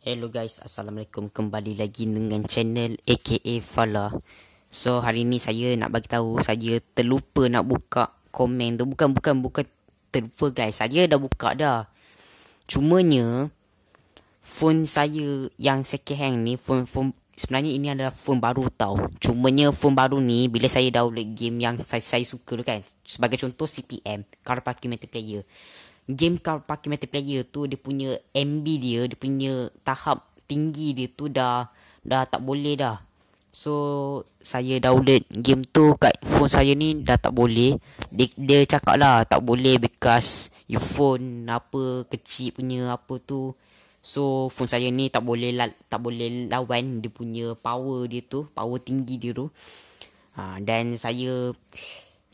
Hello guys, Assalamualaikum. Kembali lagi dengan channel aka Fala. So hari ni saya nak bagi tahu saya terlupa nak buka komen tu. Bukan bukan bukan terlupa guys. Saya dah buka dah. Cuma nya, phone saya yang second hand ni phone phone sebenarnya ini adalah phone baru tau. Cuma nya phone baru ni bila saya download game yang saya, saya suka tu kan. Sebagai contoh CPM, Car Parking Multiplayer game kau pakai multiplayer tu dia punya MB dia dia punya tahap tinggi dia tu dah dah tak boleh dah so saya download game tu kat phone saya ni dah tak boleh dia, dia cakap lah tak boleh because your phone apa kecil punya apa tu so phone saya ni tak boleh lah, tak boleh lawan dia punya power dia tu power tinggi dia tu ha, dan saya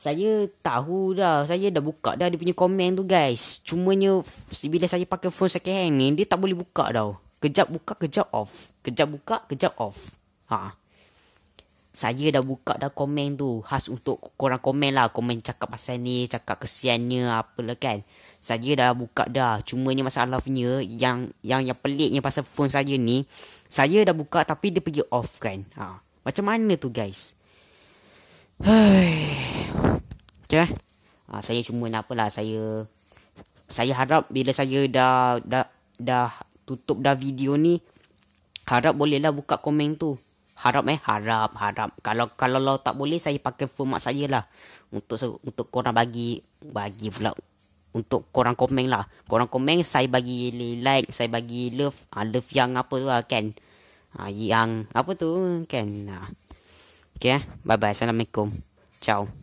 saya tahu dah saya dah buka dah dia punya komen tu guys Cuma cumanya bila saya pakai phone saya hand ni dia tak boleh buka tau kejap buka kejap off kejap buka kejap off ha saya dah buka dah komen tu khas untuk korang komen lah komen cakap pasal ni cakap kesiannya apa apalah kan saya dah buka dah Cuma cumanya masalah punya yang yang yang peliknya pasal phone saya ni saya dah buka tapi dia pergi off kan ha macam mana tu guys Hai. Okay. Ha, eh? ah, saya cuma nak apalah saya saya harap bila saya dah dah dah tutup dah video ni harap bolehlah buka komen tu. Harap eh harap harap kalau kalau lo tak boleh saya pakai format mak saya lah untuk untuk korang bagi bagi pula untuk korang komen lah. Korang komen saya bagi like, saya bagi love, ha, love yang apa tu lah kan. Ha, yang apa tu kan. Ha. Okay, eh? bye bye. Assalamualaikum. Ciao.